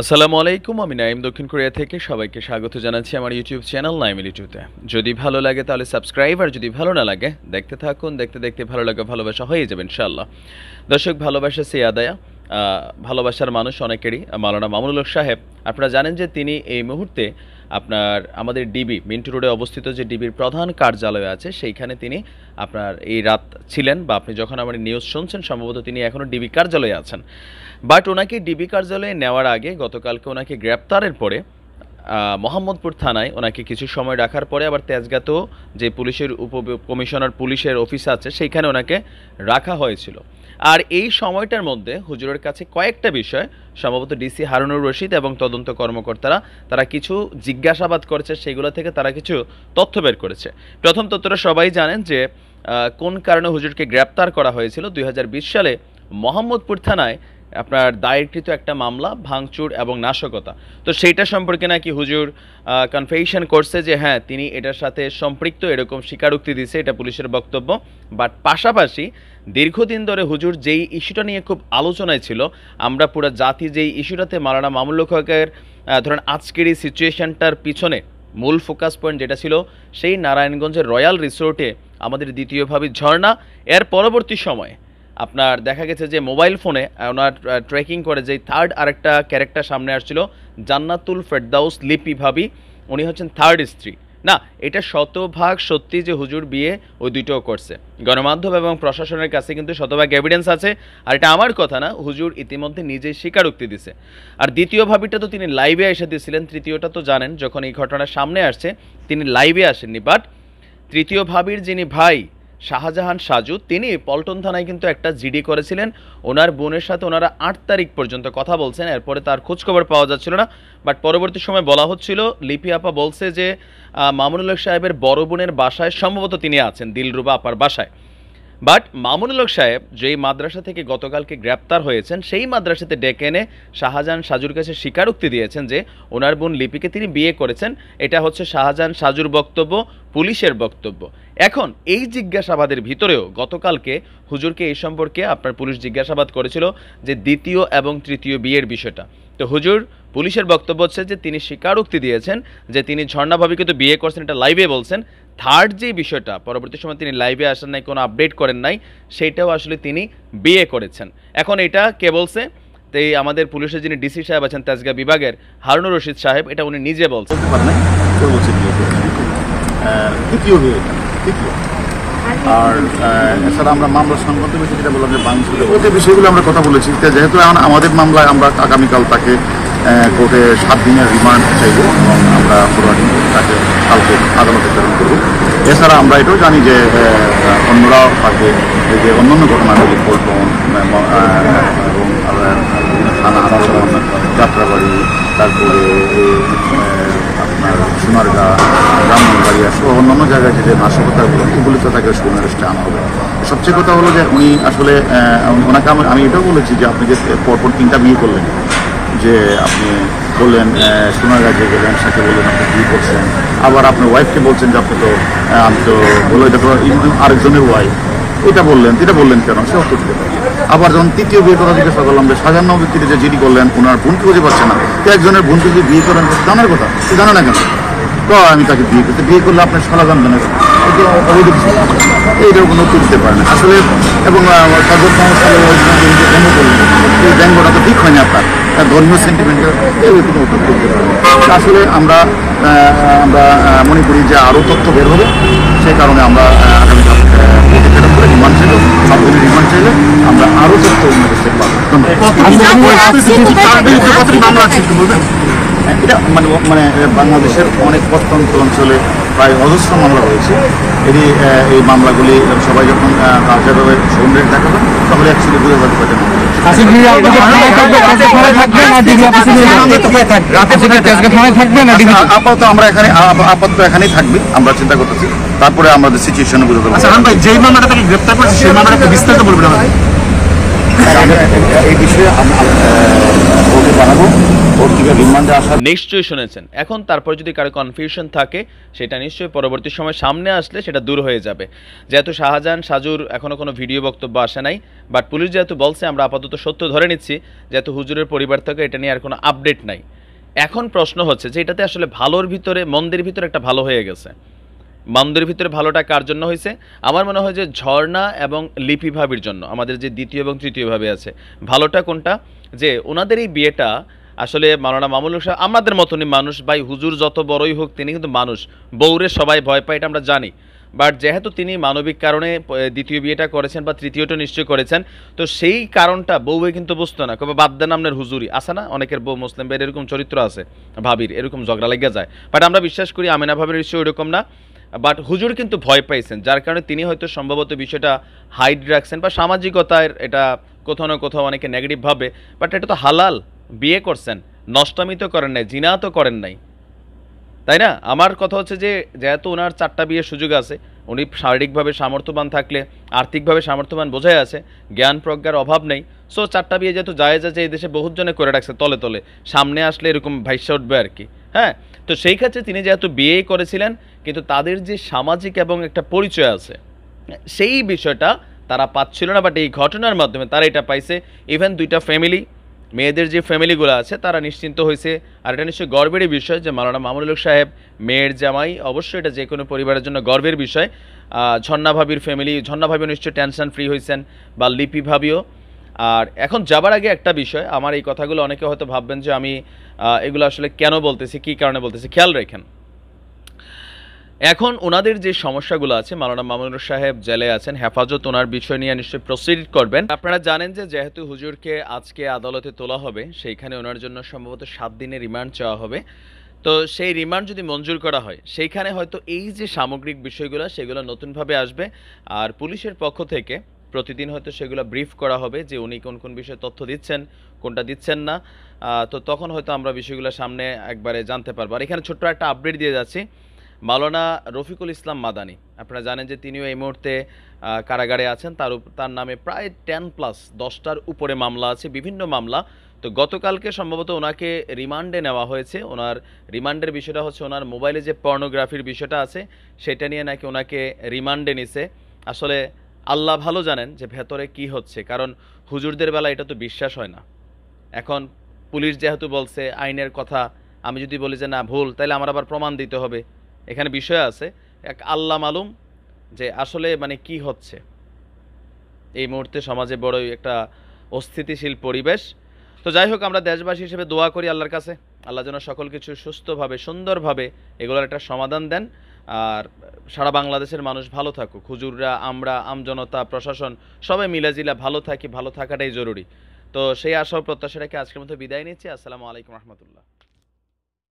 আসসালামু আলাইকুম আমি নাইম দক্ষিণ কোরিয়া থেকে সবাইকে স্বাগত জানাচ্ছি আমার ইউটিউব চ্যানেল নাইম ইউটিউবে যদি ভালো লাগে তাহলে সাবস্ক্রাইব আর যদি ভালো না লাগে দেখতে থাকুন দেখতে দেখতে ভালো লাগে ভালোবাসা হয়ে যাবে ইনশাল্লাহ দর্শক ভালোবাসা সে আদায়া ভালোবাসার মানুষ অনেকেরই মালানা মামুনুল সাহেব আপনারা জানেন যে তিনি এই মুহূর্তে আপনার আমাদের ডিবি মিন্টু রোডে অবস্থিত যে ডিবির প্রধান কার্যালয় আছে সেইখানে তিনি আপনার এই রাত ছিলেন বা আপনি যখন আমার নিউজ শুনছেন সম্ভবত তিনি এখনও ডিবি কার্যালয়ে আছেন বাট ওনাকে ডিবি কার্যালয়ে নেওয়ার আগে গতকালকে ওনাকে গ্রেপ্তারের পরে মোহাম্মদপুর থানায় ওনাকে কিছু সময় রাখার পরে আবার তেজগাঁতেও যে পুলিশের উপ কমিশনার পুলিশের অফিস আছে সেইখানে ওনাকে রাখা হয়েছিল আর এই সময়টার মধ্যে হুজুরের কাছে কয়েকটা বিষয় সম্ভবত ডিসি হারুনুর রশিদ এবং তদন্ত কর্মকর্তারা তারা কিছু জিজ্ঞাসাবাদ করেছে সেগুলো থেকে তারা কিছু তথ্য বের করেছে প্রথম তথ্যটা সবাই জানেন যে কোন কারণে হুজুরকে গ্রেপ্তার করা হয়েছিল দুই সালে মোহাম্মদপুর থানায় আপনার দায়েরকৃত একটা মামলা ভাঙচুর এবং নাশকতা তো সেইটা সম্পর্কে নাকি হুজুর কনফেশন করছে যে হ্যাঁ তিনি এটার সাথে সম্পৃক্ত এরকম স্বীকারোক্তি দিছে এটা পুলিশের বক্তব্য বাট পাশাপাশি দীর্ঘদিন ধরে হুজুর যেই ইস্যুটা নিয়ে খুব আলোচনায় ছিল আমরা পুরো জাতি যেই ইস্যুটাতে মালানা মামুল্লক হকের ধরেন আজকের এই সিচুয়েশনটার পিছনে মূল ফোকাস পয়েন্ট যেটা ছিল সেই নারায়ণগঞ্জের রয়্যাল রিসোর্টে আমাদের দ্বিতীয়ভাবে ঝর্ণা এর পরবর্তী সময়ে আপনার দেখা গেছে যে মোবাইল ফোনে ওনার ট্রেকিং করে যে থার্ড আরেকটা ক্যারেক্টার সামনে আসছিল জান্নাতুল ফেরদাউস লিপি ভাবি উনি হচ্ছেন থার্ড স্ত্রী না এটা শতভাগ সত্যি যে হুজুর বিয়ে ওই দুইটাও করছে গণমাধ্যম এবং প্রশাসনের কাছে কিন্তু শতভাগ এভিডেন্স আছে আর এটা আমার কথা না হুজুর ইতিমধ্যে নিজেই স্বীকারোক্তি দিছে আর দ্বিতীয় ভাবিটা তো তিনি লাইভে এসে দিয়েছিলেন তৃতীয়টা তো জানেন যখন এই ঘটনার সামনে আসছে তিনি লাইভে আসেননি বাট তৃতীয় ভাবির যিনি ভাই শাহজাহান সাজু তিনি পল্টন থানায় কিন্তু একটা জিডি করেছিলেন ওনার বোনের সাথে ওনারা আট তারিখ পর্যন্ত কথা বলছেন এরপরে তার খোঁজখবর পাওয়া যাচ্ছিল না বাট পরবর্তী সময় বলা হচ্ছিল লিপি আপা বলছে যে মামুনুল হক সাহেবের বড় বোনের বাসায় সম্ভবত তিনি আছেন দিলরুবা আপার বাসায় বাট মামুনুল হক সাহেব যেই মাদ্রাসা থেকে গতকালকে গ্রেপ্তার হয়েছেন সেই মাদ্রাসাতে ডেকে এনে শাহজাহান সাজুর কাছে স্বীকারোক্তি দিয়েছেন যে ওনার বোন লিপিকে তিনি বিয়ে করেছেন এটা হচ্ছে শাহজাহান সাজুর বক্তব্য পুলিশের বক্তব্য এখন এই জিজ্ঞাসাবাদের ভিতরেও গতকালকে হুজুরকে এই সম্পর্কে আপনার পুলিশ জিজ্ঞাসাবাদ করেছিল যে দ্বিতীয় এবং তৃতীয় বিয়ের বিষয়টা তো হুজুর পুলিশের বক্তব্য হচ্ছে যে তিনি স্বীকারোক্তি দিয়েছেন যে তিনি ঝর্ণাভাবে কিন্তু তো বিয়ে করছেন এটা লাইভে বলছেন থার্ড যে বিষয়টা পরবর্তী সময় তিনি লাইভে আসেন নাই কোনো আপডেট করেন নাই সেইটাও আসলে তিনি বিয়ে করেছেন এখন এটা কে বলছে তো এই আমাদের পুলিশের যিনি ডিসি সাহেব আছেন তাজগা বিভাগের হারুনুর রশিদ সাহেব এটা উনি নিজে বলছেন তৃতীয় আর এছাড়া আমরা মামলা সংক্রান্ত বিষয়ে যেটা বললাম যে বাংলাদেশের যে বিষয়গুলো আমরা কথা বলেছি যেহেতু এখন আমাদের মামলায় আমরা আগামীকাল তাকে কোর্টে সাত দিনের রিমান্ড চাইব এবং আমরা ফরওয়ার্ডিং তাকে কালকে আদালতে প্রেরণ করব এছাড়া আমরা এটাও জানি যে অন্যরাও তাকে এই যে অন্য অন্য ঘটনাগুলি পল্টন এবং থানা আদালত যাত্রাবাড়ি তারপরে আপনার সোনারগা ব্রাহ্মণবাড়িয়া সহ অন্যান্য জায়গায় যে নাশকতাগুলো এগুলিতে তাকে সুনারেস্টে আনা হবে সবচেয়ে কথা হলো যে উনি আসলে ওনাকে আমি এটাও বলেছি যে আপনি যে পরপর তিনটা বিয়ে করলেন যে আপনি বললেন যে গেলেন সাথে বললেন আপনি বিয়ে করছেন আবার আপনার ওয়াইফকে বলছেন যে আপনি তো আমি তো বললো এটা তো আরেকজনের ওয়াইফ এটা বললেন এটা বললেন কেন সে অত দিতে পারি আবার যখন তৃতীয় বিয়ে করার জিজ্ঞাসা করলাম যে সাজান্ন ব্যক্তিটি যে জিডি করলেন ওনার বোনকে খুঁজে পাচ্ছে না তো একজনের বোনকে যদি বিয়ে করেন জানার কথা সে জানে না কেন তো আমি তাকে বিয়ে করতে বিয়ে করলে আপনার সারা জানবে না এটা এইটার কোনো তুলতে পারে না আসলে এবং সর্বোত্তম এই ব্যঙ্গটা তো ঠিক হয়নি আপনার তার ধর্মীয় সেন্টিমেন্টের কোনো উত্তর করতে পারে আসলে আমরা আমরা মনে করি যে আরও তথ্য বের হবে সেই কারণে আমরা আগামীকাল রিমান্ড চাইল সাতদিনের রিমান্ড চাইলে আমরা আরো তথ্য উন্নত করতে পারবো হ্যাঁ, এটা মানে মানে বাংলাদেশের অনেক প্রত্যন্ত অঞ্চলে প্রায় অজস্র মামলা রয়েছে এটি এই মামলাগুলি সবাই যখন কার্যভাবে সৌন্দর্য দেখাবেন তাহলে অ্যাকচুয়ালি বুঝে যাবে পারে আপাতত আমরা এখানে আপাতত এখানেই থাকবে আমরা চিন্তা করতেছি তারপরে আমাদের বুঝতে আচ্ছা, সেই বিস্তারিত এই বিষয়ে আমরা নিশ্চয়ই শুনেছেন এখন তারপরে যদি কারো কনফিউশন থাকে সেটা নিশ্চয়ই পরবর্তী সময় সামনে আসলে সেটা দূর হয়ে যাবে যেহেতু শাহজাহান সাজুর এখনও কোনো ভিডিও বক্তব্য আসে নাই বাট পুলিশ যেহেতু বলছে আমরা আপাতত সত্য ধরে নিচ্ছি যেহেতু হুজুরের পরিবার থেকে এটা নিয়ে আর কোনো আপডেট নাই এখন প্রশ্ন হচ্ছে যে এটাতে আসলে ভালোর ভিতরে মন্দের ভিতরে একটা ভালো হয়ে গেছে মন্দের ভিতরে ভালোটা কার জন্য হয়েছে আমার মনে হয় যে ঝর্ণা এবং লিপি ভাবির জন্য আমাদের যে দ্বিতীয় এবং তৃতীয়ভাবে আছে ভালোটা কোনটা যে ওনাদের এই বিয়েটা আসলে মাওলানা মামুল হোসেন আমাদের মতনই মানুষ ভাই হুজুর যত বড়ই হোক তিনি কিন্তু মানুষ বৌরে সবাই ভয় পায় এটা আমরা জানি বাট যেহেতু তিনি মানবিক কারণে দ্বিতীয় বিয়েটা করেছেন বা তৃতীয়টা নিশ্চয় করেছেন তো সেই কারণটা বউয়ে কিন্তু বুঝতো না কবে বাদ দেন আপনার হুজুরি আসে না অনেকের বউ মুসলিম ভাইয়ের এরকম চরিত্র আছে ভাবির এরকম ঝগড়া লেগে যায় বাট আমরা বিশ্বাস করি আমিনা ভাবির নিশ্চয় ওইরকম না বাট হুজুর কিন্তু ভয় পাইছেন যার কারণে তিনি হয়তো সম্ভবত বিষয়টা হাইড রাখছেন বা সামাজিকতার এটা কোথাও না কোথাও অনেকে নেগেটিভ ভাবে বাট এটা তো হালাল বিয়ে করছেন নষ্টামি তো করেন নাই জিনা তো করেন নাই তাই না আমার কথা হচ্ছে যে যেহেতু ওনার চারটা বিয়ের সুযোগ আছে উনি শারীরিকভাবে সামর্থ্যবান থাকলে আর্থিকভাবে সামর্থ্যবান বোঝাই আছে জ্ঞান প্রজ্ঞার অভাব নেই সো চারটা বিয়ে যেহেতু যায় যে এই দেশে বহুজনে করে রাখছে তলে তলে সামনে আসলে এরকম ভাইস্যা উঠবে আর কি হ্যাঁ তো সেই ক্ষেত্রে তিনি যেহেতু বিয়েই করেছিলেন কিন্তু তাদের যে সামাজিক এবং একটা পরিচয় আছে সেই বিষয়টা তারা পাচ্ছিল না বাট এই ঘটনার মাধ্যমে তারা এটা পাইছে ইভেন দুইটা ফ্যামিলি মেয়েদের যে ফ্যামিলিগুলো আছে তারা নিশ্চিন্ত হয়েছে আর এটা নিশ্চয়ই গর্বেরই বিষয় যে মালানা মামুনুল সাহেব মেয়ের জামাই অবশ্যই এটা যে কোনো পরিবারের জন্য গর্বের বিষয় ঝর্ণা ভাবির ফ্যামিলি ঝর্ণা ভাবিও নিশ্চয়ই টেনশন ফ্রি হয়েছেন বা লিপি ভাবিও আর এখন যাবার আগে একটা বিষয় আমার এই কথাগুলো অনেকে হয়তো ভাববেন যে আমি এগুলো আসলে কেন বলতেছি কী কারণে বলতেছি খেয়াল রেখেন এখন ওনাদের যে সমস্যাগুলো আছে মালানা মামুনুর সাহেব জেলে আছেন হেফাজত ওনার বিষয় নিয়ে নিশ্চয়ই প্রসিড করবেন আপনারা জানেন যে যেহেতু হুজুরকে আজকে আদালতে তোলা হবে সেইখানে ওনার জন্য সম্ভবত সাত দিনের রিমান্ড চাওয়া হবে তো সেই রিমান্ড যদি মঞ্জুর করা হয় সেইখানে হয়তো এই যে সামগ্রিক বিষয়গুলো সেগুলো নতুনভাবে আসবে আর পুলিশের পক্ষ থেকে প্রতিদিন হয়তো সেগুলো ব্রিফ করা হবে যে উনি কোন কোন বিষয়ে তথ্য দিচ্ছেন কোনটা দিচ্ছেন না তো তখন হয়তো আমরা বিষয়গুলো সামনে একবারে জানতে পারবো আর এখানে ছোট্ট একটা আপডেট দিয়ে যাচ্ছি মালানা রফিকুল ইসলাম মাদানি আপনারা জানেন যে তিনিও এই মুহূর্তে কারাগারে আছেন তার তার নামে প্রায় টেন প্লাস দশটার উপরে মামলা আছে বিভিন্ন মামলা তো গতকালকে সম্ভবত ওনাকে রিমান্ডে নেওয়া হয়েছে ওনার রিমান্ডের বিষয়টা হচ্ছে ওনার মোবাইলে যে পর্নোগ্রাফির বিষয়টা আছে সেটা নিয়ে নাকি ওনাকে রিমান্ডে নিছে আসলে আল্লাহ ভালো জানেন যে ভেতরে কি হচ্ছে কারণ হুজুরদের বেলা এটা তো বিশ্বাস হয় না এখন পুলিশ যেহেতু বলছে আইনের কথা আমি যদি বলি যে না ভুল তাহলে আমার আবার প্রমাণ দিতে হবে এখানে বিষয় আছে এক আল্লাহ মালুম যে আসলে মানে কি হচ্ছে এই মুহূর্তে সমাজে বড়ই একটা অস্থিতিশীল পরিবেশ তো যাই হোক আমরা দেশবাসী হিসেবে দোয়া করি আল্লাহর কাছে আল্লাহ যেন সকল কিছু সুস্থভাবে সুন্দরভাবে এগুলোর একটা সমাধান দেন আর সারা বাংলাদেশের মানুষ ভালো থাকুক হুজুররা আমরা আমজনতা প্রশাসন সবাই মিলাজিলা ভালো থাকি ভালো থাকাটাই জরুরি তো সেই আশা প্রত্যাশা রেখে আজকের মতো বিদায় নিচ্ছি আসসালামু আলাইকুম রহমতুল্লাহ